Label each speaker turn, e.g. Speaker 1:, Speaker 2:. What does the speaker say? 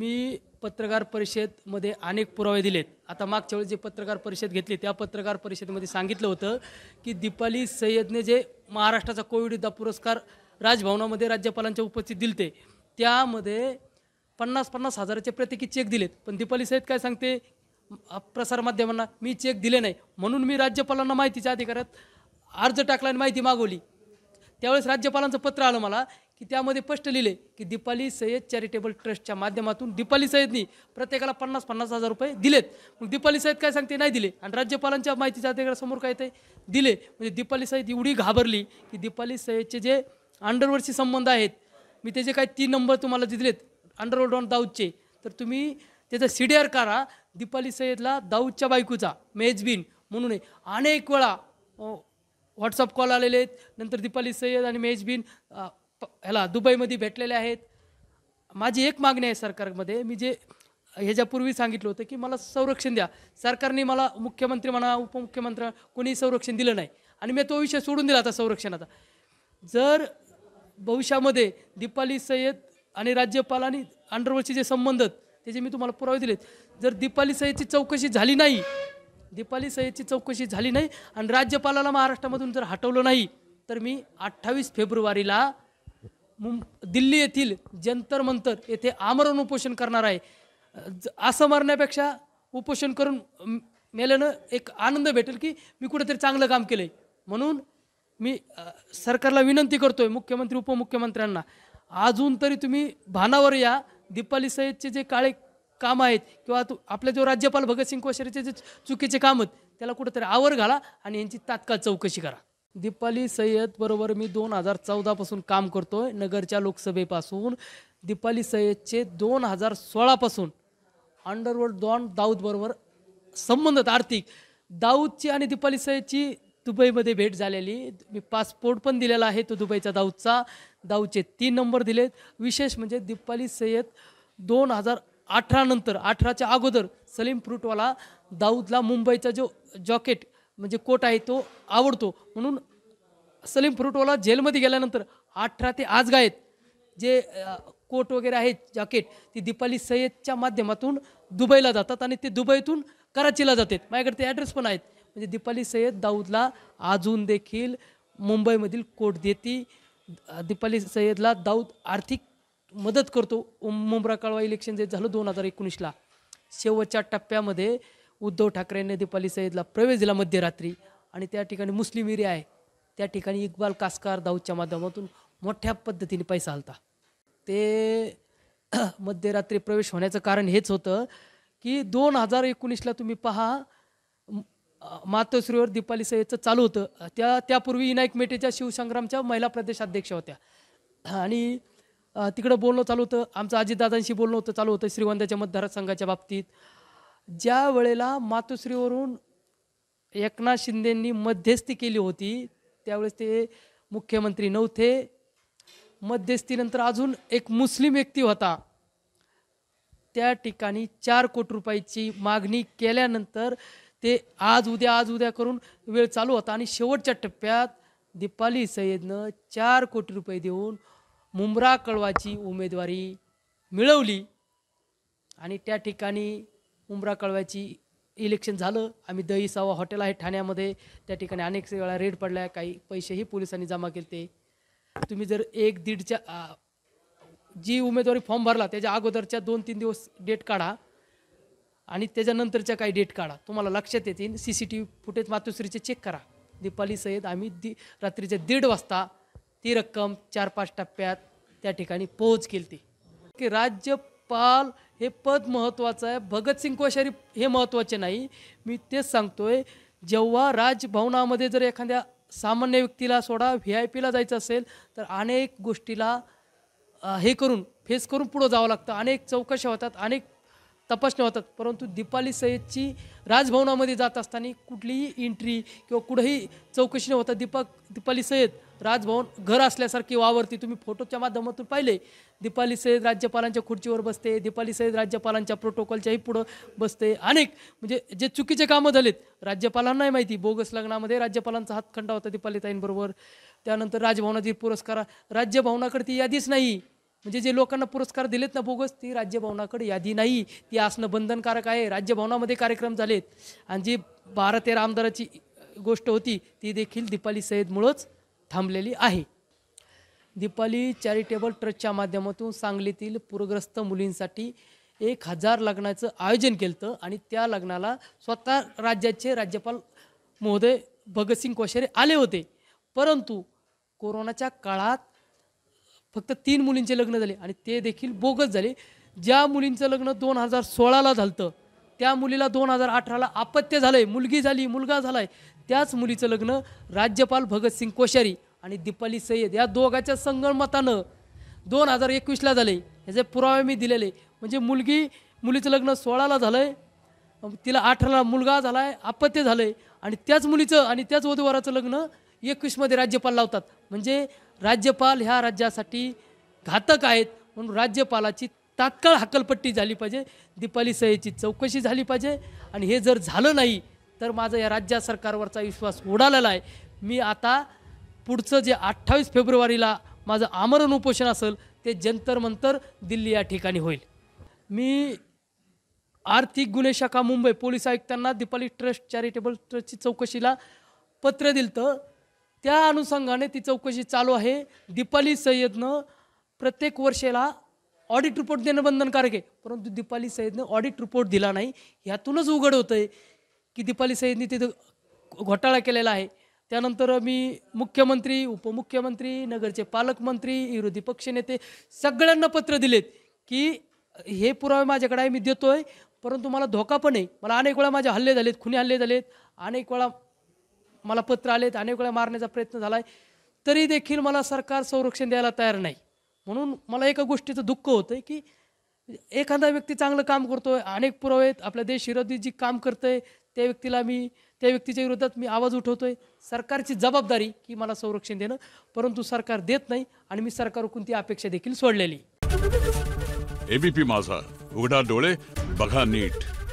Speaker 1: मी पत्रकार परिषदेमध्ये अनेक पुरावे दिलेत आता मागच्या वेळी जे पत्रकार परिषद घेतली त्या पत्रकार परिषदेमध्ये सांगितलं होतं की दीपाली सय्यदने जे महाराष्ट्राचा कोविड युद्धा पुरस्कार राजभवनामध्ये राज्यपालांच्या उपस्थित ते त्यामध्ये पन्नास पन्नास हजाराचे प्रत्येकी चेक दिलेत पण दीपाली सय्यद काय सांगते प्रसारमाध्यमांना मी चेक दिले नाही म्हणून मी राज्यपालांना माहितीच्या अधिकारात अर्ज टाकला आणि माहिती मागवली त्यावेळेस राज्यपालांचं पत्र आलं मला की त्यामध्ये स्पष्ट लिहिले की दीपाली सय्यद चॅरिटेबल ट्रस्टच्या माध्यमातून दीपाली सय्यदनी प्रत्येकाला पन्नास पन्नास हजार रुपये दिलेत मग दीपाली सय्यद काय सांगते नाही दिले आणि राज्यपालांच्या माहितीच्या अधिकाऱ्या समोर काय ते दिले म्हणजे दीपाली सय्यद एवढी घाबरली की दीपाली सय्यदचे जे अंडरवर्डशी संबंध आहेत मी त्याचे काय तीन नंबर तुम्हाला दिलेत अंडरवर्ड ऑन दाऊदचे तर तुम्ही त्याचा सी डी आर करा दीपाली सय्यदला दाऊदच्या बायकोचा मेजबीन म्हणून अनेक वेळा व्हॉट्सअप कॉल आलेले आहेत नंतर दीपाली सय्यद आणि मेजबीन ह्याला दुबईमध्ये भेटलेले आहेत माझी एक मागणी आहे सरकारमध्ये मी जे ह्याच्यापूर्वी सांगितलं होतं की मला संरक्षण द्या सरकारने मला मुख्यमंत्री म्हणा उपमुख्यमंत्री कोणी संरक्षण दिलं नाही आणि मी तो विषय सोडून दिला आता संरक्षणाचा जर भविष्यामध्ये दीपाली सय्यद आणि राज्यपाल आणि अंडरवर्डचे जे संबंध त्याचे मी तुम्हाला पुरावे दिलेत जर दीपाली सय्यदची चौकशी झाली नाही दीपाली सय्यदची चौकशी झाली नाही आणि राज्यपालाला महाराष्ट्रामधून जर हटवलं नाही तर मी अठ्ठावीस फेब्रुवारीला मुं दिल्ली येथील जंतर मंतर येथे आमरण उपोषण करणार आहे असं मरण्यापेक्षा उपोषण करून मेल्यानं एक आनंद भेटेल की मी कुठेतरी चांगलं काम केलं म्हणून मी सरकारला विनंती करतोय मुख्यमंत्री उपमुख्यमंत्र्यांना अजून तरी तुम्ही भानावर या दीपाली सय्यदचे जे काळे काम आहेत किंवा आपले जो राज्यपाल भगतसिंग कोश्यारीचे जे चुकीचे काम आहेत त्याला कुठेतरी आवर घाला आणि यांची तात्काळ चौकशी करा दीपाली सय्यद बरोबर मी दोन हजार चौदापासून काम करतोय नगरच्या लोकसभेपासून दीपाली सय्यदचे दोन हजार सोळापासून अंडरवर्ल्ड डॉन दाऊदबरोबर संबंधित आर्थिक दाऊदची आणि दीपाली सय्यदची दुबईमध्ये भेट झालेली मी पासपोर्ट पण दिलेला आहे तो दुबईचा दाऊदचा दाऊदचे तीन नंबर दिलेत विशेष म्हणजे दीपाली सय्यद दोन हजार अठरानंतर अठराच्या अगोदर सलीम फ्रूटवाला दाऊदला मुंबईचा जो जॉकेट म्हणजे कोट आहे तो आवडतो म्हणून सलीम फ्रुटवाला जेलमध्ये गेल्यानंतर अठरा ते आज गायत जे कोट वगैरे आहेत जॅकेट ती दीपाली सय्यदच्या माध्यमातून दुबईला जातात आणि ते दुबईतून कराचीला जातात माझ्याकडे ते ॲड्रेस पण आहेत म्हणजे दीपाली सय्यद दाऊदला अजून देखील मुंबईमधील कोट देते दीपाली सय्यदला दाऊद आर्थिक मदत करतो मुंब्रा कळवा इलेक्शन जे झालं दोन हजार एकोणीसला शेवटच्या टप्प्यामध्ये उद्धव ठाकरे यांनी दीपाली सईदला प्रवेश दिला मध्यरात्री आणि त्या ठिकाणी मुस्लिम एरिया आहे त्या ठिकाणी इक्बाल कासकार दाऊदच्या माध्यमातून मोठ्या पद्धतीने पैसा आलता ते मध्यरात्री प्रवेश होण्याचं कारण हेच होतं की दोन हजार एकोणीसला तुम्ही पहा मातोश्रीवर दीपाली सय्यदचं चालू होतं त्या त्यापूर्वी विनायक मेटेच्या शिवसंग्रामच्या महिला प्रदेशाध्यक्ष होत्या आणि तिकडं बोलणं चालू होतं आमचं अजितदादांशी बोलणं होतं चालू होतं श्रीवंदाच्या मतदारसंघाच्या बाबतीत ज्या वेळेला मातोश्रीवरून एकनाथ शिंदेंनी मध्यस्थी केली होती त्यावेळेस ते मुख्यमंत्री नव्हते मध्यस्थीनंतर अजून एक मुस्लिम व्यक्ती होता त्या ठिकाणी चार कोटी रुपयाची मागणी केल्यानंतर ते आज उद्या आज उद्या करून वेळ चालू होता आणि शेवटच्या टप्प्यात दीपाली सय्यदनं चार कोटी रुपये देऊन मुंब्रा कळवाची उमेदवारी मिळवली आणि त्या ठिकाणी उमरा कळव्याची इलेक्शन झालं आम्ही दही सावा हॉटेल आहे ठाण्यामध्ये त्या ठिकाणी अनेक वेळा रेड पडल्या काही पैसेही पोलिसांनी जमा केले ते तुम्ही जर एक दीडच्या जी उमेदवारी फॉर्म भरला त्याच्या अगोदरच्या दोन तीन दिवस डेट काढा आणि त्याच्यानंतरच्या काही डेट काढा तुम्हाला लक्षात येतील C C T V footage मातोश्रीचे चेक करा दीपाली सहित आम्ही दी रात्रीच्या दीड वाजता ती रक्कम चार पाच टप्प्यात त्या ठिकाणी पोहोच केली ती की राज्य पाल हे पद महत्त्वाचं आहे भगतसिंग कोश्यारी हे महत्त्वाचे नाही मी तेच सांगतोय जेव्हा राजभवनामध्ये जर एखाद्या सामान्य व्यक्तीला सोडा व्ही आय पीला जायचं असेल तर अनेक गोष्टीला हे करून फेस करून पुढं जावं लागतं अनेक चौकशा होतात अनेक तपासण्या होतात परंतु दीपाली सय्यदची राजभवनामध्ये जात असताना कुठलीही एंट्री किंवा कुठंही चौकशी न होता दीपक दीपाली सय्यद राजभवन घर असल्यासारखी वावरती तुम्ही फोटोच्या माध्यमातून पाहिले दीपाली सैद राज्यपालांच्या खुर्चीवर बसते दीपाली सैद राज्यपालांच्या प्रोटोकॉलच्याही पुढं बसते अनेक म्हणजे जे चुकीचे कामं झालेत राज्यपालांनाही माहिती बोगस लग्नामध्ये राज्यपालांचा हातखंडा होता दीपालीताईंबरोबर त्यानंतर राजभवनातील पुरस्कार राज्यभवनाकडे ती यादीच नाही म्हणजे जे लोकांना पुरस्कार दिलेत ना बोगस ती राज्यभवनाकडे यादी नाही ती असणं बंधनकारक आहे राज्यभवनामध्ये कार्यक्रम झालेत आणि जी बारा तेरा आमदाराची गोष्ट होती ती देखील दीपाली सैदमुळंच थांबलेली आहे दीपाली चॅरिटेबल ट्रस्टच्या माध्यमातून सांगलीतील पूरग्रस्त मुलींसाठी एक हजार लग्नाचं आयोजन केलं होतं आणि त्या लग्नाला स्वतः राज्याचे राज्यपाल महोदय भगतसिंग कोश्यारी आले होते परंतु कोरोनाच्या काळात फक्त तीन मुलींचे लग्न झाले आणि ते देखील बोगस झाले ज्या मुलींचं लग्न दोन हजार सोळाला झालं त्या मुलीला दोन हजार अठराला अपत्य झालं आहे मुलगी झाली मुलगा झाला त्याच मुलीचं लग्न राज्यपाल भगतसिंग कोश्यारी आणि दीपाली सय्यद या दोघाच्या संगणमतानं दोन हजार एकवीसला झाले ह्याचे पुरावे मी दिलेले म्हणजे मुलगी मुलीचं लग्न सोळाला झालं आहे तिला अठराला मुलगा झाला आहे अपत्य झालं आहे आणि त्याच मुलीचं आणि त्याच वधूवराचं लग्न एकवीसमध्ये राज्यपाल लावतात म्हणजे राज्यपाल ह्या राज्यासाठी घातक आहेत म्हणून राज्यपालाची तात्काळ हकलपट्टी झाली पाहिजे दीपाली सय्यदची चौकशी झाली पाहिजे आणि हे जर झालं नाही तर माझा या राज्य सरकारवरचा विश्वास उडालेला आहे मी आता पुढचं जे अठ्ठावीस फेब्रुवारीला माझं आमरण उपोषण असेल ते जंतर मंतर दिल्ली या ठिकाणी होईल मी आर्थिक गुन्हे शाखा मुंबई पोलीस आयुक्तांना दीपाली ट्रस्ट चॅरिटेबल ट्रस्टची चौकशीला पत्र दिलं तर त्या अनुषंगाने ती चौकशी चालू आहे दीपाली सय्यदनं प्रत्येक वर्षाला ऑडिट रिपोर्ट देणं बंधनकारक आहे परंतु दीपाली सय्यदनं ऑडिट रिपोर्ट दिला नाही ह्यातूनच उघड होतं आहे की दीपाली सईदनी तिथं घोटाळा केलेला आहे त्यानंतर मी मुख्यमंत्री उपमुख्यमंत्री नगरचे पालकमंत्री विरोधी पक्षनेते सगळ्यांना पत्र दिलेत की हे पुरावे माझ्याकडे आहे मी देतो आहे परंतु मला धोका पण आहे मला अनेक वेळा माझे हल्ले झालेत खुने हल्ले झालेत अनेक वेळा मला पत्र आलेत अनेक वेळा मारण्याचा प्रयत्न झाला आहे तरी देखील मला सरकार संरक्षण द्यायला तयार नाही म्हणून मला एका गोष्टीचं दुःख होतं की एखादा व्यक्ती चांगलं काम करतो आहे अनेक पुरावे आहेत आपल्या देशविरोधी जी काम करतं आहे त्या व्यक्तीला मी त्या व्यक्तीच्या विरोधात मी आवाज उठवतो आहे सरकारची जबाबदारी की मला संरक्षण देणं परंतु सरकार देत नाही आणि मी सरकारकडून ती अपेक्षा देखील सोडलेली एबीपी माझा उघडा डोळे बघा नीट